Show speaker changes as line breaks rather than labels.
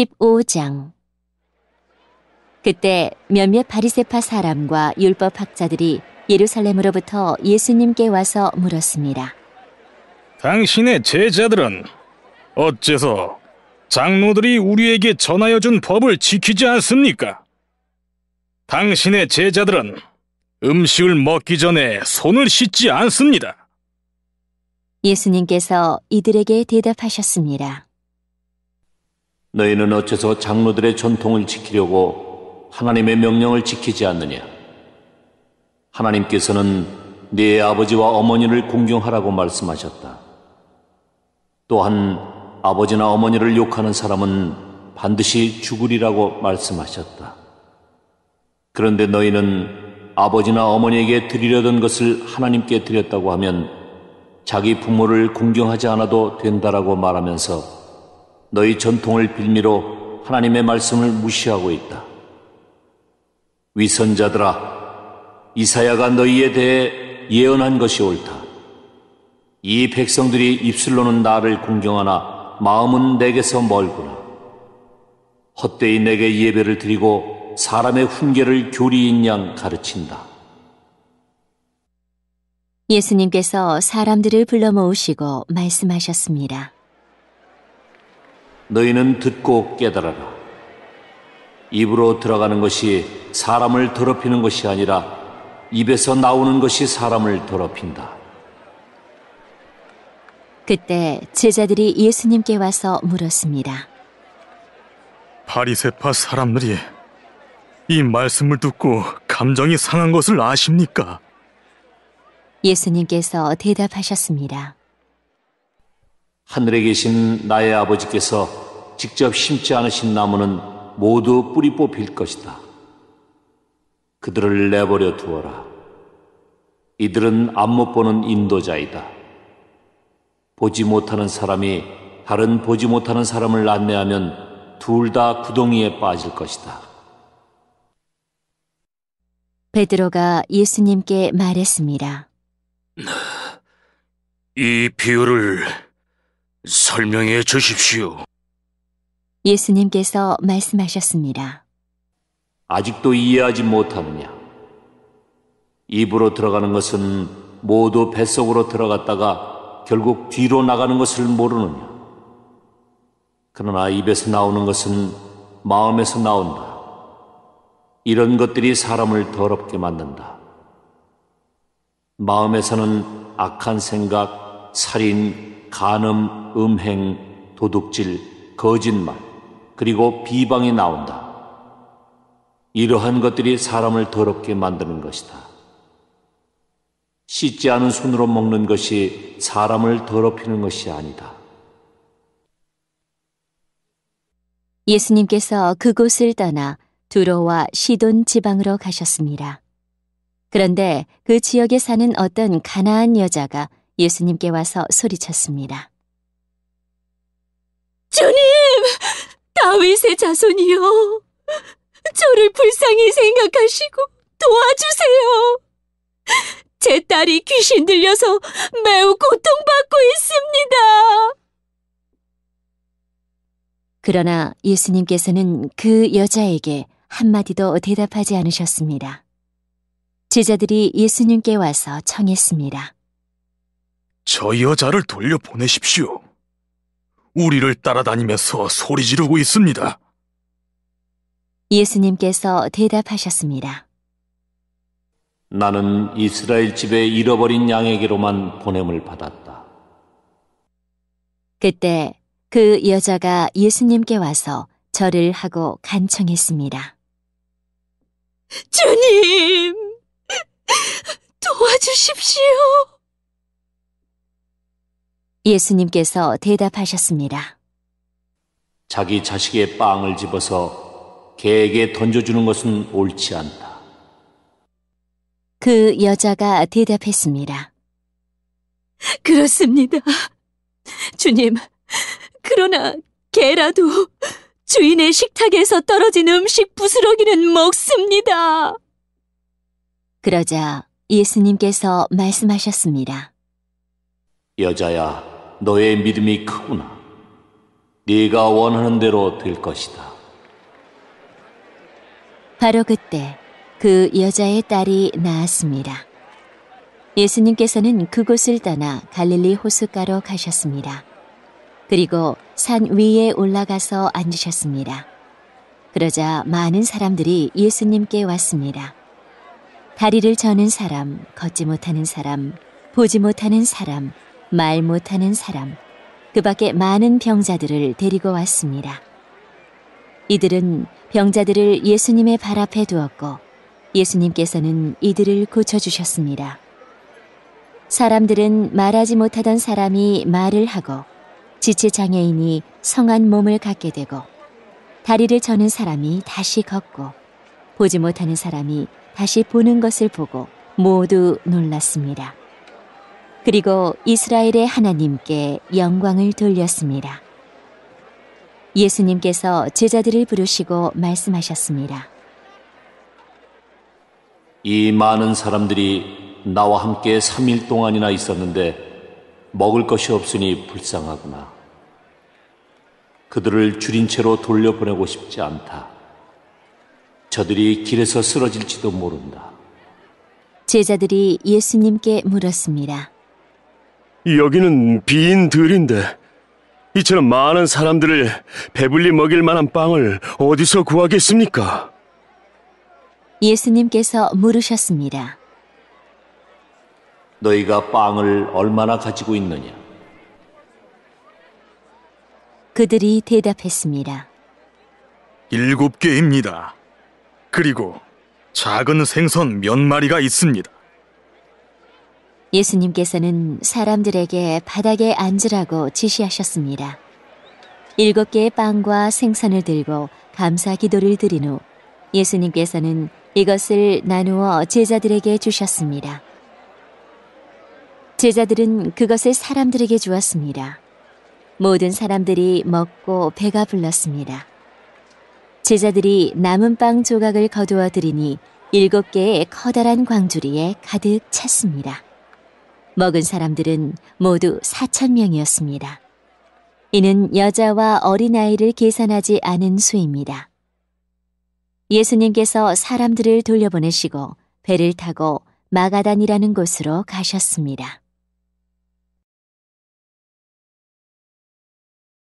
15장 그때 몇몇 바리세파 사람과 율법학자들이 예루살렘으로부터 예수님께 와서 물었습니다.
당신의 제자들은 어째서 장로들이 우리에게 전하여 준 법을 지키지 않습니까? 당신의 제자들은 음식을 먹기 전에 손을 씻지 않습니다.
예수님께서 이들에게 대답하셨습니다.
너희는 어째서 장로들의 전통을 지키려고 하나님의 명령을 지키지 않느냐? 하나님께서는 네 아버지와 어머니를 공경하라고 말씀하셨다. 또한 아버지나 어머니를 욕하는 사람은 반드시 죽으리라고 말씀하셨다. 그런데 너희는 아버지나 어머니에게 드리려던 것을 하나님께 드렸다고 하면 자기 부모를 공경하지 않아도 된다라고 말하면서 너희 전통을 빌미로 하나님의 말씀을 무시하고 있다. 위선자들아, 이사야가 너희에 대해 예언한 것이 옳다. 이 백성들이 입술로는 나를 공경하나 마음은 내게서 멀구나. 헛되이 내게 예배를 드리고 사람의 훈계를 교리인 양 가르친다.
예수님께서 사람들을 불러 모으시고 말씀하셨습니다.
너희는 듣고 깨달아라. 입으로 들어가는 것이 사람을 더럽히는 것이 아니라 입에서 나오는 것이 사람을 더럽힌다.
그때 제자들이 예수님께 와서 물었습니다.
바리새파 사람들이 이 말씀을 듣고 감정이 상한 것을 아십니까?
예수님께서 대답하셨습니다.
하늘에 계신 나의 아버지께서 직접 심지 않으신 나무는 모두 뿌리 뽑힐 것이다. 그들을 내버려 두어라. 이들은 안 못 보는 인도자이다. 보지 못하는 사람이 다른 보지 못하는 사람을 안내하면 둘 다 구덩이에 빠질 것이다.
베드로가 예수님께 말했습니다.
이 비유를 설명해 주십시오.
예수님께서 말씀하셨습니다.
아직도 이해하지 못하느냐? 입으로 들어가는 것은 모두 뱃속으로 들어갔다가 결국 뒤로 나가는 것을 모르느냐? 그러나 입에서 나오는 것은 마음에서 나온다. 이런 것들이 사람을 더럽게 만든다. 마음에서는 악한 생각, 살인, 간음, 음행, 도둑질, 거짓말, 그리고 비방이 나온다. 이러한 것들이 사람을 더럽게 만드는 것이다. 씻지 않은 손으로 먹는 것이 사람을 더럽히는 것이 아니다.
예수님께서 그곳을 떠나 두로와 시돈 지방으로 가셨습니다. 그런데 그 지역에 사는 어떤 가나안 여자가 예수님께 와서 소리쳤습니다. 주님! 다윗의 자손이여, 저를 불쌍히 생각하시고 도와주세요. 제 딸이 귀신 들려서 매우 고통받고 있습니다. 그러나 예수님께서는 그 여자에게 한마디도 대답하지 않으셨습니다. 제자들이 예수님께 와서 청했습니다.
저 여자를 돌려보내십시오. 우리를 따라다니면서 소리 지르고 있습니다.
예수님께서 대답하셨습니다.
나는 이스라엘 집에 잃어버린 양에게로만 보냄을 받았다.
그때 그 여자가 예수님께 와서 절을 하고 간청했습니다. 주님, 도와주십시오. 예수님께서 대답하셨습니다.
자기 자식의 빵을 집어서 개에게 던져주는 것은 옳지 않다.
그 여자가 대답했습니다. 그렇습니다. 주님, 그러나 개라도 주인의 식탁에서 떨어진 음식 부스러기는 먹습니다. 그러자 예수님께서 말씀하셨습니다.
여자야, 너의 믿음이 크구나. 네가 원하는 대로 될 것이다.
바로 그때 그 여자의 딸이 낳았습니다. 예수님께서는 그곳을 떠나 갈릴리 호숫가로 가셨습니다. 그리고 산 위에 올라가서 앉으셨습니다. 그러자 많은 사람들이 예수님께 왔습니다. 다리를 저는 사람, 걷지 못하는 사람, 보지 못하는 사람, 말 못하는 사람, 그 밖에 많은 병자들을 데리고 왔습니다. 이들은 병자들을 예수님의 발 앞에 두었고 예수님께서는 이들을 고쳐주셨습니다. 사람들은 말하지 못하던 사람이 말을 하고 지체장애인이 성한 몸을 갖게 되고 다리를 저는 사람이 다시 걷고 보지 못하는 사람이 다시 보는 것을 보고 모두 놀랐습니다. 그리고 이스라엘의 하나님께 영광을 돌렸습니다. 예수님께서 제자들을 부르시고 말씀하셨습니다.
이 많은 사람들이 나와 함께 3일 동안이나 있었는데 먹을 것이 없으니 불쌍하구나. 그들을 줄인 채로 돌려보내고 싶지 않다. 저들이 길에서 쓰러질지도 모른다.
제자들이 예수님께 물었습니다.
여기는 빈 들인데 이처럼 많은 사람들을 배불리 먹일 만한 빵을 어디서 구하겠습니까?
예수님께서 물으셨습니다.
너희가 빵을 얼마나 가지고 있느냐?
그들이 대답했습니다.
일곱 개입니다. 그리고 작은 생선 몇 마리가 있습니다.
예수님께서는 사람들에게 바닥에 앉으라고 지시하셨습니다. 일곱 개의 빵과 생선을 들고 감사 기도를 드린 후 예수님께서는 이것을 나누어 제자들에게 주셨습니다. 제자들은 그것을 사람들에게 주었습니다. 모든 사람들이 먹고 배가 불렀습니다. 제자들이 남은 빵 조각을 거두어 드리니 일곱 개의 커다란 광주리에 가득 찼습니다. 먹은 사람들은 모두 4천명이었습니다 이는 여자와 어린아이를 계산하지 않은 수입니다. 예수님께서 사람들을 돌려보내시고 배를 타고 마가단이라는 곳으로 가셨습니다.